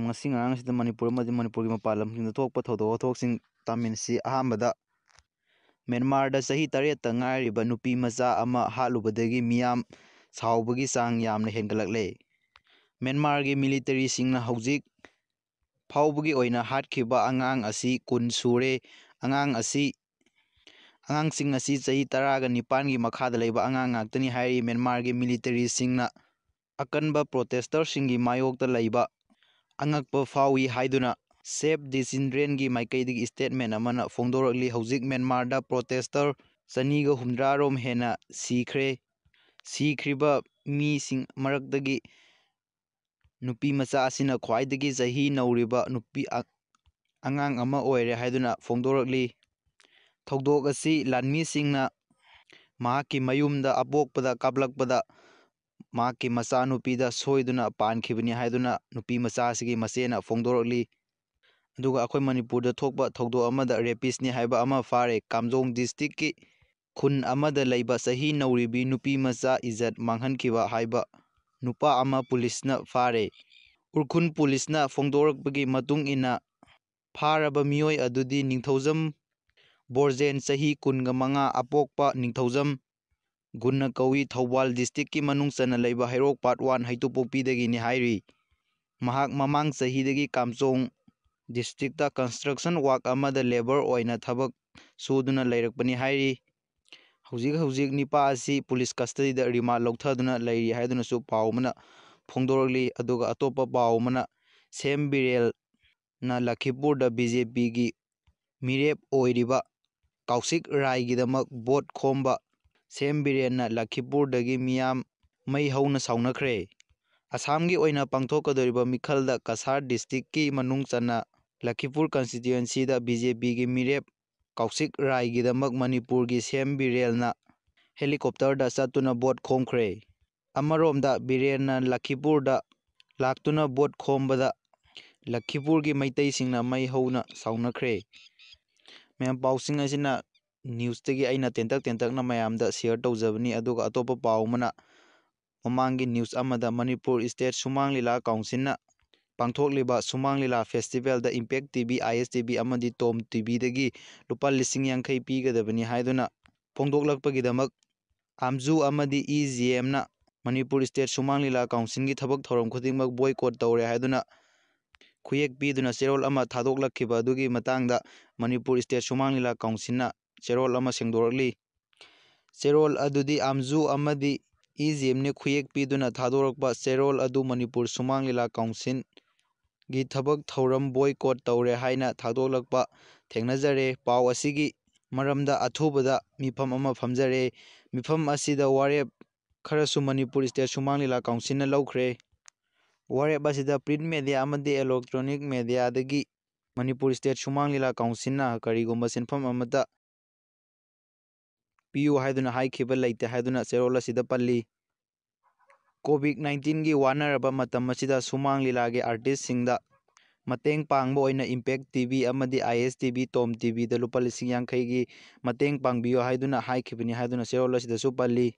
ꯉꯁꯤ ꯉꯔꯥꯡ ꯑꯁꯤꯗ ꯃꯅꯤꯄꯨꯔ ꯑꯃꯗꯤ ꯃꯅꯤꯄꯨꯔꯒꯤ ꯃꯄꯥꯟ ꯂꯝꯁꯤꯡꯗ ꯊꯣꯛꯄ ꯊꯧꯗꯣꯛ ꯋꯥꯊꯣꯛꯁꯤꯡ ꯇꯥꯃꯤꯟꯅꯁꯤ ꯑꯍꯥꯟꯕꯗ ꯃꯦꯟꯃꯥꯔꯗ ꯆꯍꯤ ꯇꯔꯦꯠꯇ ꯉꯥꯏꯔꯤꯕ ꯅꯨꯄꯤꯃꯆꯥ ꯑꯃ ꯍꯥꯠꯂꯨꯕꯗꯒꯤ ꯃꯤꯌꯥꯝ ꯁꯥꯎꯕꯒꯤ ꯆꯥꯡ ꯌꯥꯝꯅ ꯍꯦꯟꯒꯠꯂꯛꯂꯦ ꯃꯦꯟꯃꯥꯔꯒꯤ ꯃꯤꯂꯤꯇꯔꯤꯁꯤꯡꯅ ꯍꯧꯖꯤꯛ ꯐꯥꯎꯕꯒꯤ ꯑꯣꯏꯅ ꯍꯥꯠꯈꯤꯕ ꯑꯉꯥꯡ ꯑꯁꯤ ꯀꯨꯟ ꯁꯨꯔꯦ ꯑꯉꯥꯡ ꯑꯁꯤ ꯑꯉꯥꯡꯁꯤꯡ ꯑꯁꯤ ꯆꯍꯤ ꯇꯔꯥꯒ ꯅꯤꯄꯥꯟꯒꯤ ꯃꯈꯥꯗ ꯂꯩꯕ ꯑꯉꯥꯡ ꯉꯥꯛꯇꯅꯤ ꯍꯥꯏꯔꯤ ꯃꯦꯟꯃꯥꯔꯒꯤ ꯃꯤꯂꯤꯇꯔꯤꯁꯤꯡꯅ ꯑꯀꯟꯕ ꯄ꯭ꯔꯣꯇꯦꯁꯇꯔꯁꯤꯡꯒꯤ ꯃꯥꯌꯣꯛꯇ ꯂꯩꯕ ꯑꯉꯛꯄ ꯐꯥꯎꯋꯤ ꯍꯥꯏꯗꯨꯅ ꯁꯦꯞ ꯗꯤ ꯆꯤꯟꯗ꯭ꯔꯦꯟꯒꯤ ꯃꯥꯏꯀꯩꯗꯒꯤ ꯏꯁꯇꯦꯠꯃꯦꯟ ꯑꯃꯅ ꯐꯣꯡꯗꯣꯔꯛꯂꯤ ꯍꯧꯖꯤꯛ ꯃꯦꯟꯃꯥꯔꯗ ꯄ꯭ꯔꯣꯇꯦꯁꯇꯔ ꯆꯅꯤꯒ ꯍꯨꯝꯗ꯭ꯔꯥꯔꯣꯝ ꯍꯦꯟꯅ ꯁꯤꯈ꯭ꯔꯦ ꯁꯤꯈ꯭ꯔꯤꯕ ꯃꯤꯁꯤꯡ ꯃꯔꯛꯇꯒꯤ ꯅꯨꯄꯤꯃꯆꯥ ꯑꯁꯤꯅ ꯈ꯭ꯋꯥꯏꯗꯒꯤ ꯆꯍꯤ ꯅꯧꯔꯤꯕ ꯅꯨꯄꯤ ꯑꯉꯥꯡ ꯑꯃ ꯑꯣꯏꯔꯦ ꯍꯥꯏꯗꯨꯅ ꯐꯣꯡꯗꯣꯔꯛꯂꯤ ꯊꯧꯗꯣꯛ ꯑꯁꯤ ꯂꯥꯟꯃꯤꯁꯤꯡꯅ ꯃꯍꯥꯛꯀꯤ ꯃꯌꯨꯝꯗ ꯑꯄꯣꯛꯄꯗ ꯀꯥꯞꯂꯛꯄꯗ ꯃꯍꯥꯛꯀꯤ ꯃꯆꯥꯅꯨꯄꯤꯗ ꯁꯣꯏꯗꯨꯅ ꯄꯥꯟꯈꯤꯕꯅꯤ ꯍꯥꯏꯗꯨꯅ ꯅꯨꯄꯤ ꯃꯆꯥ ꯑꯁꯤꯒꯤ ꯃꯆꯦꯅ ꯐꯣꯡꯗꯣꯔꯛꯂꯤ ꯑꯗꯨꯒ ꯑꯩꯈꯣꯏ ꯃꯅꯤꯄꯨꯔꯗ ꯊꯣꯛꯄ ꯊꯧꯗꯣꯛ ꯑꯃꯗ ꯔꯦꯄꯤꯁꯅꯤ ꯍꯥꯏꯕ ꯑꯃ ꯐꯥꯔꯦ ꯀꯥꯝꯖꯣꯡ ꯗꯤꯁꯇ꯭ꯔꯤꯛꯀꯤ ꯈꯨꯟ ꯑꯃꯗ ꯂꯩꯕ ꯆꯍꯤ ꯅꯧꯔꯤꯕꯤ ꯅꯨꯄꯤꯃꯆꯥ ꯏꯖꯠ ꯃꯥꯡꯍꯟꯈꯤꯕ ꯍꯥꯏꯕ ꯅꯨꯄꯥ ꯑꯃ ꯄꯨꯂꯤꯁꯅ ꯐꯥꯔꯦ ꯎꯔꯨꯜ ꯄꯨꯂꯤꯁꯅ ꯐꯣꯡꯗꯣꯔꯛꯄꯒꯤ ꯃꯇꯨꯡ ꯏꯟꯅ ꯐꯥꯔꯕ ꯃꯤꯑꯣꯏ ꯑꯗꯨꯗꯤ ꯅꯤꯡꯊꯧꯖꯝ ꯕꯣꯔꯖꯦꯟ ꯆꯍꯤ ꯀꯨꯟꯒ ꯃꯉꯥ ꯑꯄꯣꯛꯄ ꯅꯤꯡꯊꯧꯖꯝ गुन कौी थौल दिस्ट्रिक की मनुंग सन हेरोक पार्ट वन हईटूपोपीदी ममांग सही Kamjong district construction work labour थबक सूदन लेरपनी निपा पुलिस कस्टडी रिमा लौथदी है पाँ फोंदली अटोप पाँ सेम बीरल लखीपुर बीजेपी की मेरेब कौशिक रायद बोट खोब ꯁꯤ.ꯑꯦꯝ ꯕꯤꯔꯦꯟꯅ ꯂꯈꯤꯝꯄꯨꯔꯗꯒꯤ ꯃꯤꯌꯥꯝ ꯃꯩ ꯍꯧꯅ ꯁꯥꯎꯅꯈ꯭ꯔꯦ꯫ ꯑꯁꯥꯝꯒꯤ ꯑꯣꯏꯅ ꯄꯥꯡꯊꯣꯛꯀꯗꯧꯔꯤꯕ ꯃꯤꯈꯜꯗ ꯀꯁꯥꯔ ꯗꯤꯁꯇ꯭ꯔꯤꯛꯀꯤ ꯃꯅꯨꯡ ꯆꯟꯅ ꯂꯈꯤꯝꯄꯨꯔ ꯀꯟꯁꯇꯤꯇ꯭ꯌꯨꯑꯦꯟꯁꯤꯗ ꯕꯤ.ꯖꯦ.ꯄꯤꯒꯤ ꯃꯤꯔꯦꯞ ꯀꯧꯁꯤꯛ ꯔꯥꯏꯒꯤꯗꯃꯛ ꯃꯅꯤꯄꯨꯔꯒꯤ ꯁꯤ.ꯑꯦꯝ ꯕꯤꯔꯦꯟꯅ ꯍꯦꯂꯤꯀꯣꯞꯇꯔꯗ ꯆꯠꯇꯨꯅ ꯚꯣꯠ ꯈꯣꯝꯈ꯭ꯔꯦ꯫ ꯑꯃꯔꯣꯝꯗ ꯕꯤꯔꯦꯟꯅ ꯂꯈꯤꯝꯄꯨꯔꯗ ꯂꯥꯛꯇꯨꯅ ꯚꯣꯠ ꯈꯣꯝꯕꯗ ꯂꯈꯤꯝꯄꯨꯔꯒꯤ ꯃꯤꯇꯩꯁꯤꯡꯅ ꯃꯩ ꯍꯧꯅ ꯁꯥꯎꯅꯈ꯭ꯦ꯫ ꯃꯦꯝꯄꯥꯎꯁꯤꯡ ꯑꯁꯤꯅ न्यूज़ तेंतक तेंतक ना मैं शेयर तौजनी अटोप पाऊमन मना की न्यूज अमद मणिपुर स्टेट सुमांग लीला काउंसिल पाथोली Shumang Leela festival impact TV I S TV और टोम टीवी दी लुप लिंग यांई पीगदबनी फोदोलपगीदम आमजू आदि E G M Manipur state Shumang Leela council की थबक थोर खुद बोकोट तौर है खुएक पीदना चेरोल थादोल्खीबी मतंग मणिपुर स्टेट सुमांग लीला काउंसिल चेरोल सेंदोरली चेरोल अदुदी आमजू अमदी ने खुयेक पीदुना थादोरकबा चेरोल अदु मणिपुर सुमांग लीला काउंसिल गी थबक थौरम बॉयकॉट तौरे हाइना थादोलकबा थेंगनजरे पाव असिगी मरमदा अथुबदा मिफम खरसु मणिपुर स्टेट सुमांग लीला काउंसिल न लौख्रे वारे बसिदा प्रिंट मीडिया अमदी electronic media state Shumang Leela council ना करीगुम ꯄꯤꯌꯨ ꯍꯥꯏꯗꯨꯅ ꯍꯥꯏꯈꯤꯕ ꯂꯩꯇꯦ ꯍꯥꯏꯗꯨꯅ ꯆꯦꯔꯣꯜ ꯑꯁꯤꯗ ꯄꯜꯂꯤ ꯀꯣꯚꯤꯠ ꯅꯥꯏꯟꯇꯤꯟꯒꯤ ꯋꯥꯅꯔꯕ ꯃꯇꯝ ꯑꯁꯤꯗ ꯁꯨꯃꯥꯡ ꯂꯤꯂꯥꯒꯤ ꯑꯥꯔꯇꯤꯁꯁꯤꯡꯗ ꯃꯇꯦꯡ ꯄꯥꯡꯕ ꯑꯣꯏꯅ ꯏꯝꯄꯦꯛ ꯇꯤꯚꯤ ꯑꯃꯗꯤ ꯑꯥꯏ ꯑꯦꯁ ꯇꯤꯚꯤ ꯇꯣꯝ ꯇꯤꯚꯤꯗ ꯂꯨꯄꯥ ꯂꯤꯁꯤꯡ ꯌꯥꯡꯈꯩꯒꯤ ꯃꯇꯦꯡ ꯄꯥꯡꯕꯤꯌꯨ ꯍꯥꯏꯗꯨꯅ ꯍꯥꯏꯈꯤꯕꯅꯤ ꯍꯥꯏꯗꯨꯅ ꯆꯦꯔꯣꯜ ꯑꯁꯤꯗꯁꯨ ꯄꯜꯂꯤ